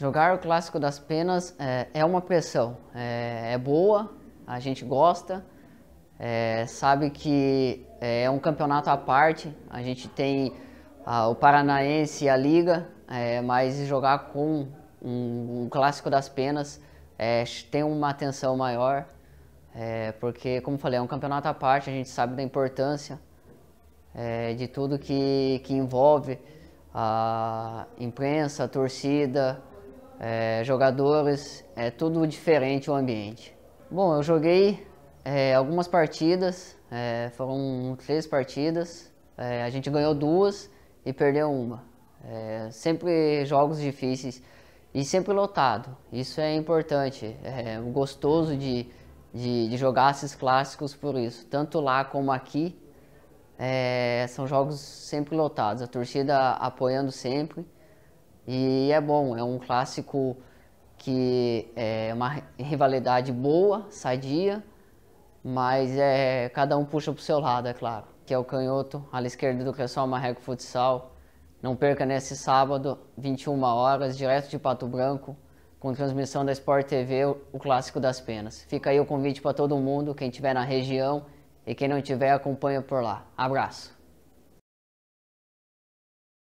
Jogar o Clássico das Penas é, é uma pressão, é, é, boa, a gente gosta, é, sabe que é, é um campeonato à parte, a gente tem a, o Paranaense e a Liga, é, mas jogar com um, um Clássico das Penas é, tem uma atenção maior, porque, como falei, é um campeonato à parte, a gente sabe da importância de tudo que, que envolve a imprensa, a torcida, é, jogadores, é tudo diferente o ambiente. Bom, eu joguei é, algumas partidas, é, foram três partidas, é, a gente ganhou duas e perdeu uma. É, sempre jogos difíceis e sempre lotado, isso é importante, é gostoso de, de, de jogar esses clássicos por isso, tanto lá como aqui, é, são jogos sempre lotados, a torcida apoiando sempre. E é bom, é um clássico que é uma rivalidade boa, sadia, mas é cada um puxa pro seu lado, é claro. Que é o canhoto, à esquerda do Cressol Marreco Futsal. Não perca nesse sábado, 21 horas, direto de Pato Branco, com transmissão da Sport TV, o Clássico das Penas. Fica aí o convite para todo mundo, quem estiver na região e quem não tiver, acompanha por lá. Abraço!